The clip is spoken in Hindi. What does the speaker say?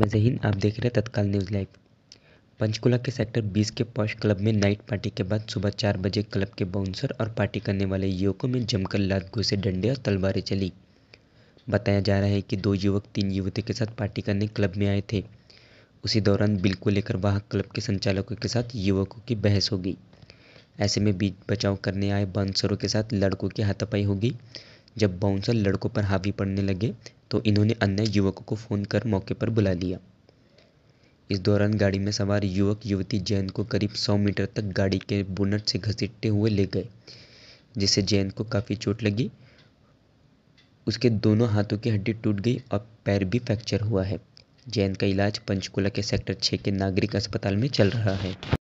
मैं जहीन आप देख रहे हैं तत्काल न्यूज़ लाइव पंचकुला के सेक्टर 20 के पॉश क्लब में नाइट पार्टी के बाद सुबह चार बजे क्लब के बाउंसर और पार्टी करने वाले युवकों में जमकर लात घुसे डंडे और तलवारें चली बताया जा रहा है कि दो युवक तीन युवती के साथ पार्टी करने क्लब में आए थे उसी दौरान बिल को लेकर वहाँ क्लब के संचालकों के साथ युवकों की बहस हो गई ऐसे में बीच बचाव करने आए बाउंसरों के साथ लड़कों की हाथापाई होगी जब बाउंसर लड़कों पर हावी पड़ने लगे तो इन्होंने अन्य युवकों को फ़ोन कर मौके पर बुला लिया इस दौरान गाड़ी में सवार युवक युवती जैन को करीब सौ मीटर तक गाड़ी के बोनट से घसीटते हुए ले गए जिससे जैन को काफ़ी चोट लगी उसके दोनों हाथों की हड्डी टूट गई और पैर भी फ्रैक्चर हुआ है जैन का इलाज पंचकुला के सेक्टर छः के नागरिक अस्पताल में चल रहा है